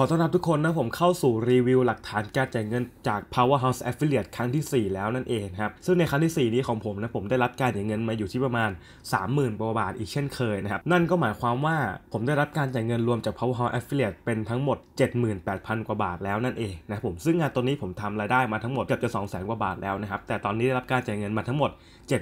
ขอต้อนรับทุกคนนะผมเข้าสู่รีวิวหลักฐานการจ่ายเงินจาก Powerhouse Affiliate ครั้งที่ 4 แล้วนั่นเองครับซึ่งในครั้งที่ 4 นี้ของผมนะผมได้รับการจ่ายเงินมาอยู่ที่ประมาณ 30,000ื่นบาทอีกเช่นเคยนะครับนั่นก็หมายความว่าผมได้รับการจ่ายเงินรวมจาก Powerhouse Affiliate เป็นทั้งหมด 78,000กว่าบาทแล้วนั่นเองนะผมซึ่งงานตัวนี้ผมทำรายได้มาทั้งหมดเกือบจะ200,000กว่าบาทแล้วนะครับ แต่ตอนนี้ได้รับการจ่ายเงินมาทั้งหมด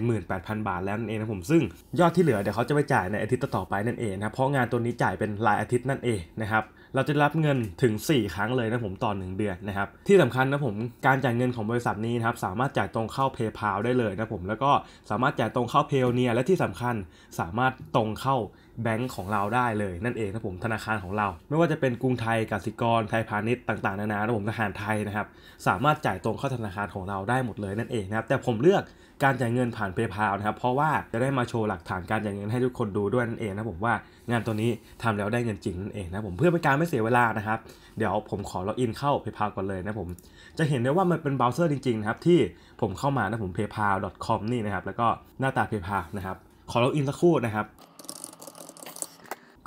78,000บาทแล้วนั่นเองนะผมซึ่งยอดที่เหลือเดี๋ยวเขาจะไปจ่ายในอาทิตย์ต่อไปนั่นเองนะเพราะงานตัวนี้จ่ายเป็นรายอาทิตย์นั่นเองนะครับเราจะรับเงินถึง 4 ครั้งเลยนะผมต่อ1เดือนนะครับ ที่สำคัญนะผมการจ่ายเงินของบริษัทนี้นะครับสามารถจ่ายตรงเข้า PayPal ได้เลยนะผมแล้วก็สามารถจ่ายตรงเข้า p a y o n e e r และที่สำคัญสามารถตรงเข้าแบงก์ของเราได้เลย นั่นเองนะผมธนาคารของเรา ไม่ว่าจะเป็นกรุงไทยกสิกรไทยพาณิชย์ต่างๆนานานะผมธนาคารไทยนะครับ สามารถจ่ายตรงเข้าธนาคารของเราได้หมดเลยนั่นเองนะครับ แต่ผมเลือกการจ่ายเงินผ่าน PayPal นะครับ เพราะว่าจะได้มาโชว์หลักฐานการจ่ายเงินให้ทุกคนดูด้วยนั่นเองนะผมว่างานตัวนี้ทำแล้วได้เงินจริงนั่นเองนะผมเพื่อเป็นการไม่เสียเวลานะครับ เดี๋ยวผมขอล็อกอินเข้า PayPal ก่อนเลยนะผมจะเห็นได้ว่ามันเป็นเบราว์เซอร์จริงๆนะครับที่ผมเข้ามานะผม paypal.com นี่นะครับแล้วก็หน้าตา PayPal นะครับขอล็อกอินสักครู่นะครับ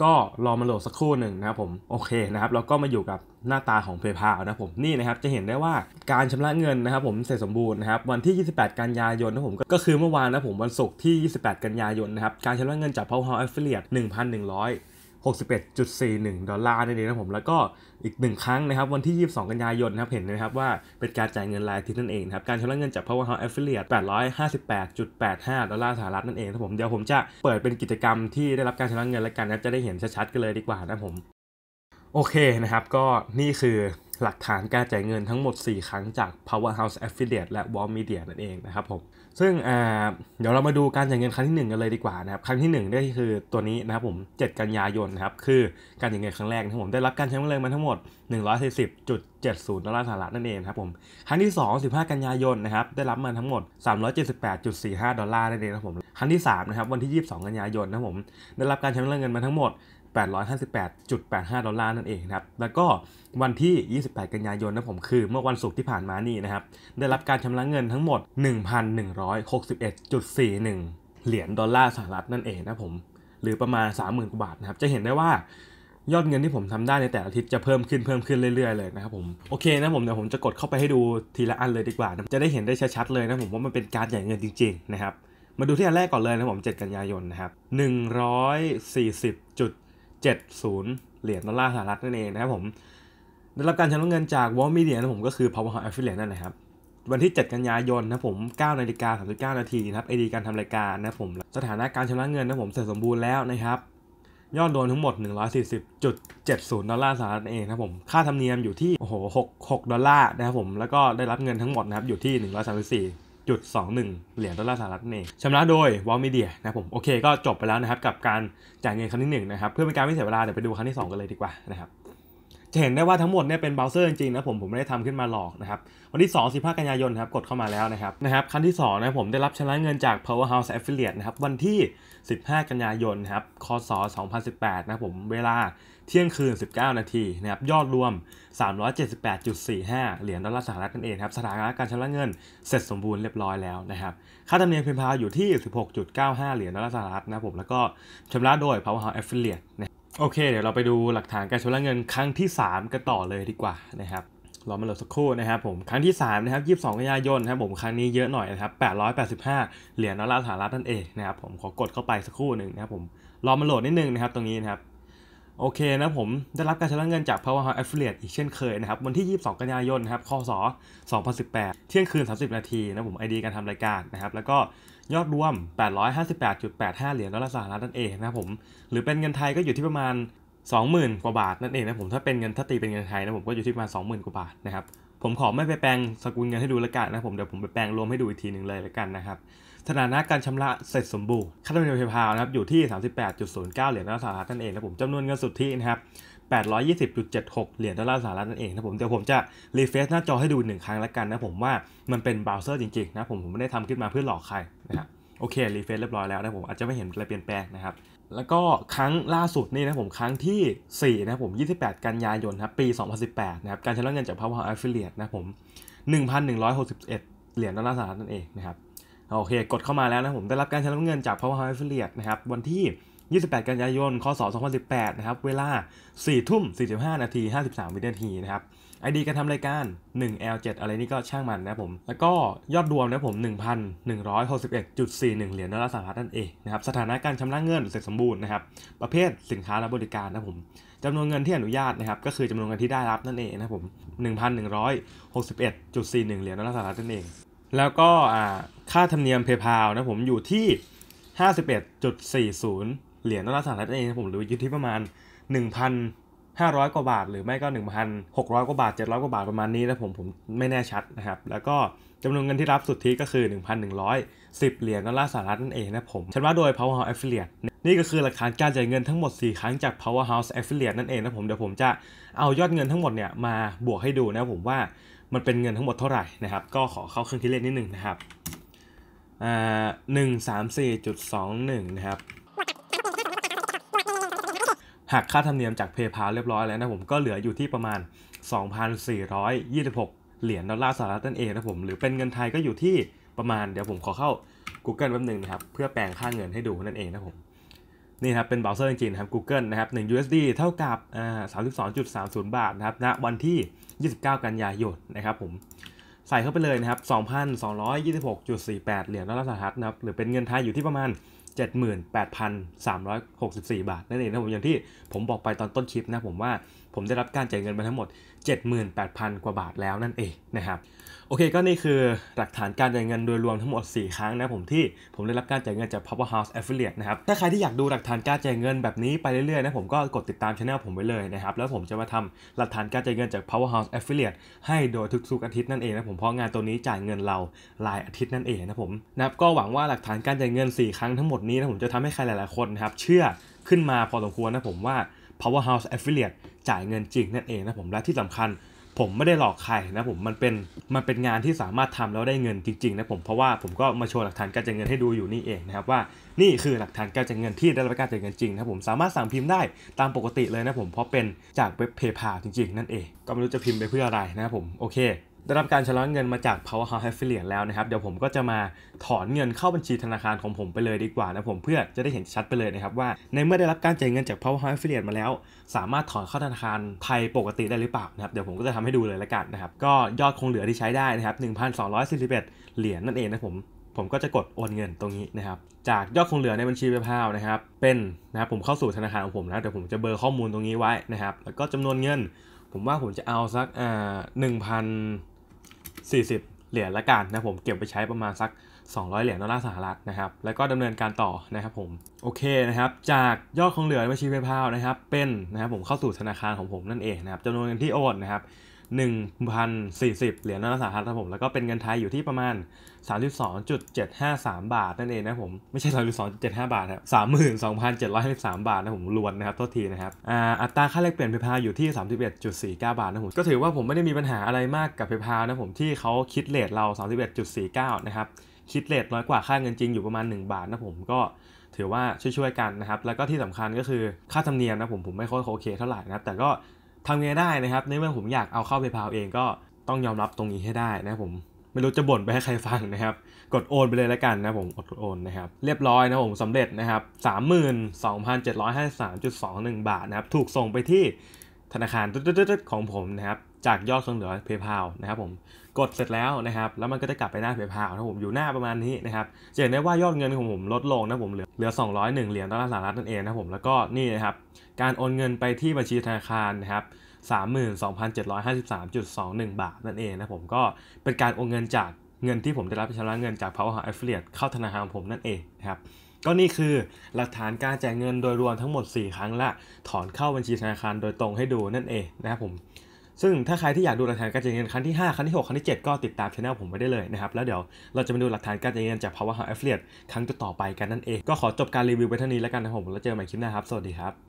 ก็รอมาโหลดสักครู่หนึ่งนะครับผม โอเคนะครับเราก็มาอยู่กับหน้าตาของ PayPal นะผมนี่นะครับจะเห็นได้ว่าการชำระเงินนะครับผมเสร็จสมบูรณ์นะครับวันที่ 28กันยายนนะผมก็คือเมื่อวานนะผมวันศุกร์ที่ 28 กันยายนนะครับการชำระเงินจาก PayPal Affiliate 1,100 61.41 ดอลลาร์นั่นเองนะผม แล้วก็อีกหนึ่งครั้งนะครับวันที่ 22 กันยายนนะครับเห็นนะครับว่าเป็นการจ่ายเงินรายทิ่นั่นเองครับการชำระเงินจาก Power House Affiliate 858.85 ดอลลาร์สหรัฐนั่นเองนะผม เดี๋ยวผมจะเปิดเป็นกิจกรรมที่ได้รับการชำระเงิน แล้วกันนะจะได้เห็นชัดๆกันเลยดีกว่านะผมโอเคนะครับก็นี่คือหลักฐานการจ่ายเงินทั้งหมด 4 ครั้งจาก Powerhouse Affiliate และ w a r m Media นั่นเองนะครับผม ซึ่งเดี๋ยวเรามาดูการจ่ายเงินครั้งที่1กันเลยดีกว่านะครับ ครั้งที่ 1 ได้คือตัวนี้นะครับผม 7 กันยายนนะครับ คือการจ่ายเงินครั้งแรกนะครับผมได้รับการใช้เงินมาทั้งหมด 140.70 ดอลลาร์สหรัฐนั่นเองครับผม ครั้งที่2 15 กันยายนนะครับได้รับมาทั้งหมด 378.45 ดอลลาร์นั่นเองครับผม ครั้งที่3นะครับวันที่ 22 กันยายนนะครับผมได้รับการใช้เงินมาทั้งหมด858.85ดอลลาร์นั่นเองครับ แล้วก็วันที่ 28 กันยายนนะผม คือเมื่อวันศุกร์ที่ผ่านมานี่นะครับ ได้รับการชำระเงินทั้งหมด 1,161.41เหรียญดอลลาร์สหรัฐนั่นเองนะผม หรือประมาณ 30,000กว่าบาทนะครับ จะเห็นได้ว่ายอดเงินที่ผมทำได้ในแต่ละอาทิตย์จะเพิ่มขึ้นเพิ่มขึ้นเรื่อยๆ เลยนะครับผม โอเคนะผมเดี๋ยวผมจะกดเข้าไปให้ดูทีละอันเลยดีกว่าจะได้เห็นได้ชัดๆเลยนะผมว่ามันเป็นการใหญ่เงินจริงๆนะครับมาดูที่อันแรกก่อนเลยนะผม7กันยายนนะครับ1 4 0 7 70เหรียญดอลลาร์สหรัฐนั่นเองนะครับผมได้รับการชำระเงินจากวอลมีเดียนะผมก็คือ p o วเวอร์ s e a f f i เ i a t e นั่นนะครับวันที่ 7 กันยายนนะผม9นาฬิกา39นาทีนะครับไอดีการทำรายการนะผมสถานะการชำระเงินนะผมเสร็จสมบูรณ์แล้วนะครับยอดโดนทั้งหมด 140.70 ดอลลาร์สหรัฐเองนะผมค่าธรรมเนียมอยู่ที่โอ้โห6 6ดอลลาร์นะครับผมแล้วก็ได้รับเงินทั้งหมดนะครับอยู่ที่ 134 1.21เหรียญดอลลาร์สหรัฐนี่เองชำระโดยวอลมีเดียนะผม โอเคก็จบไปแล้วนะครับ กับการจ่ายเงินครั้งที่1นะครับ เพื่อเป็นการไม่เสียเวลาเดี๋ยวไปดูครั้งที่ 2กันเลยดีกว่านะครับจะเห็นได้ว่าทั้งหมดเนี่ยเป็นเบราว์เซอร์จริงๆนะผมผมไม่ได้ทำขึ้นมาหลอกนะครับวันที่2 15กันยายนครับกดเข้ามาแล้วนะครับนะครับขั้นที่2นะผมได้รับชำระเงินจาก Powerhouse Affiliate นะครับวันที่ 15 กันยายนครับคศ2018นะผมเวลาเที่ยงคืน 19 นาทีนะครับยอดรวม 378.45 เหรียญดอลลาร์สหรัฐนั่นเองครับสถานะการชำระเงินเสร็จสมบูรณ์เรียบร้อยแล้วนะครับค่าธรรมเนียมเพนพาอยู่ที่ 16.95เหรียญดอลลาร์สหรัฐนะผมแล้วก็ชำระโดย Powerhouse Affiliate โอเคเดี๋ยวเราไปดูหลักฐานการชำระเงินครั้งที่ 3 กันต่อเลยดีกว่านะครับรอมาโหลดสักครู่นะครับ ผมครั้งที่3นะครับ22กันยายนนะครับผมครั้งนี้เยอะหน่อยนะครับ885 เหรียญดอลลาร์สหรัฐนั่นเองนะครับผมขอกดเข้าไปสักครู่หนึ่งนะครับผมรอมาโหลดนิดนึงนะครับตรงนี้นะครับโอเคนะผมได้รับการชำระเงินจาก Powerhouse Affiliate อีกเช่นเคยนะครับวันที่ 22กันยายนนะครับคศ2018 เที่ยงคืน 30 นาทีนะผม ID การทำรายการนะครับ แล้วก็ยอดรวม 858.85 เหรียญดอลลาร์สหรัฐนั่นเองนะครับผม หรือเป็นเงินไทยก็อยู่ที่ประมาณ 20,000 กว่าบาทนั่นเองนะผม ถ้าเป็นเงินถ้าตีเป็นเงินไทยนะผมก็อยู่ที่ประมาณ 20,000 กว่าบาทนะครับ ผมขอไม่ไปแปลงสกุลเงินให้ดูละกันนะผม เดี๋ยวผมไปแปลงรวมให้ดูอีกทีหนึ่งเลยละกันนะครับนานะการชำระเสร็จสมบูรณ์ค่าธรรมเนียมเพย์พานะครับอยู่ที่ 38.09 เหรียญดอลลาร์สหรัฐนั่นเองนะผมจำนวนเงินสุทธินะครับ820.76 เหรียญดอลลาร์สหรัฐนั่นเองนะผมเดี๋ยวผมจะรีเฟซหน้าจอให้ดูหนึ่งครั้งละกันนะผมว่ามันเป็นเบราว์เซอร์จริงๆนะผมผมไม่ได้ทำขึ้นมาเพื่อหลอกใครนะครับโอเครีเฟซเรียบร้อยแล้วนะผมอาจจะไม่เห็นอะไรเปลี่ยนแปลงนะครับแล้วก็ครั้งล่าสุดนี่นะผมครั้งที่ 4 นะผม 28กันยายนครับปี2018นะครับการชำระเงินจาก p ร์แอ a เฟล l ลียตนะผม1,161เหรียญดอลลาร์สหรัฐนั่นเองนะครับโอเค กดเข้ามาแล้วนะผมได้รับการชำระเงิน จาก Power House Affiliate นะครับวันที่ 28 กันยายนคศ2018 นะครับเวลา 4 ทุ่ม 45 นาที 53 วินาทีนะครับไอดีการทำรายการ 1L7 อะไรนี่ก็ช่างมันนะผมแล้วก็ยอดรวมนะผม 1,161.41 เหรียญดอลลาร์สหรัฐนั่นเองนะครับสถานะการชำระเงินเสร็จสมบูรณ์นะครับประเภทสินค้า และบริการนะผมจำนวนเงินที่อนุญาตนะครับก็คือจำนวนเงินที่ได้รับนั่นเองนะผม 1,161.41 เหรียญดอลลาร์สหรัฐนั่นเองแล้วก็ค่าธรรมเนียม p a y พา l นะผมอยู่ที่ห้าสิบเอ็ดดจุสี่ศูนย์เหรียญดอลลาร์สหรัฐเองผมหรืออยู่ที่ประมาณหหนนึ่งพั้าร้อยกว่าบาทหรือไม่ก็หนึ่งพันหกร้อยกว่าบาทเจ็ดร้อยกว่าบาทประมาณนี้นะผมผมไม่แน่ชัดนะครับ แล้วก็จำนวนเงินที่รับสุทธิก็คือ 1,110 เหรียญดอลลาร์สหรัฐนั่นเองนะผมฉันว่าโดย Powerhouse Affiliate นี่ก็คือหลักฐานการจ่ายเงินทั้งหมด 4 ครั้งจาก Powerhouse Affiliate นั่นเองนะผมเดี๋ยวผมจะเอายอดเงินทั้งหมดเนี่ยมาบวกให้ดูนะผมว่ามันเป็นเงินทั้งหมดเท่าไหร่นะครับ ก็ขอเข้าเครื่องคิดเลขนิดนึงนะครับหนึ่งสามสี่จุดสองหนึ่งนะครับหักค่าธรรมเนียมจากเพย์พาเรียบร้อยแล้วนะผมก็เหลืออยู่ที่ประมาณ 2,426 เหรียญดอลลาร์สหรัฐนั่นเองนะผมหรือเป็นเงินไทยก็อยู่ที่ประมาณ เดี๋ยวผมขอเข้า Google แป๊บนึงนะครับเพื่อแปลงค่าเงินให้ดูนั่นเองนะผมนี่ครับเป็นเบราว์เซอร์จริงๆครับ Google นะครับ1 USD เท่ากับอา32.30 บาทนะครับณนะวันที่ 29 กันยายนนะครับผมใส่เข้าไปเลยนะครับ2,226.48 เหรียญดอลลาร์สหรัฐนะครับหรือเป็นเงินไทยอยู่ที่ประมาณ 78,364 บาทนั่นเองนะผมอย่างที่ผมบอกไปตอนต้นคลิปนะผมว่าผมได้รับการจ่ายเงินไปทั้งหมด 78,000 กว่าบาทแล้วนั่นเองนะครับโอเคก็นี่คือหลักฐานการจ่ายเงินโดยรวมทั้งหมด4ครั้งนะผมที่ผมได้รับการจ่ายเงินจาก Powerhouse Affiliate นะครับถ้าใครที่อยากดูหลักฐานการจ่ายเงินแบบนี้ไปเรื่อยๆนะผมก็กดติดตามช anel ผมไว้เลยนะครับแล้วผมจะมาทำหลักฐานการจ่ายเงินจาก Powerhouse Affiliate ให้โดยทุกๆอาทิตย์นั่นเองนะผมเพราะงานตัวนี้จ่ายเงินเรารายอาทิตย์นั่นเองนะผมนะครับก็หวังว่าหลักฐานการจ่ายเงิน4ครั้งทั้งหมดนี้นะผมจะทำให้ใครหลายๆคนนะครับเชื่อขึ้นมาพอสมควรนะผมว่า Powerhouse Affiliate จ่ายเงินจริงนั่นเองนะผมและที่สำคัญ ผมไม่ได้หลอกใครนะผมมันเป็นมันเป็นงานที่สามารถทำแล้วได้เงินจริงๆนะผมเพราะว่าผมก็มาโชว์หลักฐานการจ่ายเงินให้ดูอยู่นี่เองนะครับว่านี่คือหลักฐานการจ่ายเงินที่ได้รับการจ่ายเงินจริงนะผมสามารถสั่งพิมพ์ได้ตามปกติเลยนะผมเพราะเป็นจากเว็บเพย์พาจริงๆ นั่นเอง ก็ไม่รู้จะพิมพ์ไปเพื่ออะไรนะผมโอเคได้รับการชำระเงินมาจาก Powerhouse Affiliate แล้วนะครับ เดี๋ยวผมก็จะมาถอนเงินเข้าบัญชีธนาคารของผมไปเลยดีกว่านะผมเพื่อจะได้เห็นชัดไปเลยนะครับว่าในเมื่อได้รับการจ่ายเงินจาก Powerhouse Affiliate มาแล้ว สามารถถอนเข้าธนาคารไทยปกติได้หรือเปล่านะครับเดี๋ยวผมก็จะทำให้ดูเลยละกันนะครับก็ยอดคงเหลือที่ใช้ได้นะครับ1,241เหรียญนนั่นเองนะผมผมก็จะกดโอนเงินตรงนี้นะครับจากยอดคงเหลือในบัญชีเปพาวนะครับเป็นนะครับผมเข้าสู่ธนาคารของผมแล้วเดี๋ยวผมจะเบอร์ข้อมูลตรงนี้ไว้นะครับแล้วก็จำนวนเงินผมว่าผมจะเอาสักอ่าหนึ่งพันสี่สิบเหรียญละกันนะผมเก็บไปใช้ประมาณสัก 200 เหรียญดอลลาร์สหรัฐนะครับแล้วก็ดำเนินการต่อนะครับ ผมโอเคนะครับ จากยอดของเหลือในบัญชีเพย์พานะครับ เป็นนะครับผมเข้าสู่ธนาคารของผมนั่นเองนะครับจำนวนเงินที่โอนนะครับ1,040 เหรียญนอลลา์สหัสครับผมแล้วก็เป็นเงินไทยอยู่ที่ประมาณ 32.753 บาทนั่นเองนะผมไม่ใช่32.75 บาทครับ 32,753บาท นะผมรวนนะครับโทษทีนะครับออัตราค่าแลกเปลี่ยนเพพาอยู่ที่ 31.49 บาทนะผมก็ถือว่าผมไม่ได้มีปัญหาอะไรมากกับเพพานะผมที่เขาคิดเลทเรา 31.49 นะครับ คิดเลทน้อยกว่าค่าเงินจริงอยู่ประมาณ 1 บาท นะผมก็ถือว่าช่วยๆกันนะครับแล้วก็ที่สำคัญก็คือค่าธรรมเนียมนะผมผมไม่ค่อยโอเคเท่าไหร่นะแต่ก็ทำไงได้นะครับในเมื่อผมอยากเอาเข้าไปพาวเองก็ต้องยอมรับตรงนี้ให้ได้นะผม ไม่รู้จะบ่นไปให้ใครฟังนะครับ กดโอนไปเลยแล้วกันนะผมกดโอนนะครับ เรียบร้อยนะผมสำเร็จนะครับ 32,753.21 บาทนะครับ ถูกส่งไปที่ธนาคารดของผมนะครับจากยอดคงเหลือ PayPal นะครับผมกดเสร็จแล้วนะครับแล้วมันก็จะกลับไปหน้า PayPal นะผมอยู่หน้าประมาณนี้นะครับจะเห็นได้ว่ายอดเงินของผมลดลงนะผมเหลือเหลือ201เหรียญดอลลาร์สหรัฐนั่นเองนะผมแล้วก็นี่นะครับการโอนเงินไปที่บัญชีธนาคารนะครับ32,753.21 บาทนั่นเองนะผมก็เป็นการโอนเงินจากเงินที่ผมได้รับชำระเงินจาก Power Affiliate เข้าธนาคารผมนั่นเองนะครับก็นี่คือหลักฐานการแจกเงินโดยรวมทั้งหมด 4 ครั้งละถอนเข้าบัญชีธนาคารโดยตรงให้ดูนั่นเองนะครับผมซึ่งถ้าใครที่อยากดูหลักฐานการจ่ายเงินครั้งที่ 5 ครั้งที่ 6 ครั้งที่ 7 ก็ติดตามช่องผมไว้ได้เลยนะครับ แล้วเดี๋ยวเราจะมาดูหลักฐานการจ่ายเงินจาก Power House Affiliate ครั้งต่อไปกันนั่นเอง ก็ขอจบการรีวิวไปเท่านี้แล้วกันนะผม แล้วเจอใหม่คลิปหน้าครับ สวัสดีครับ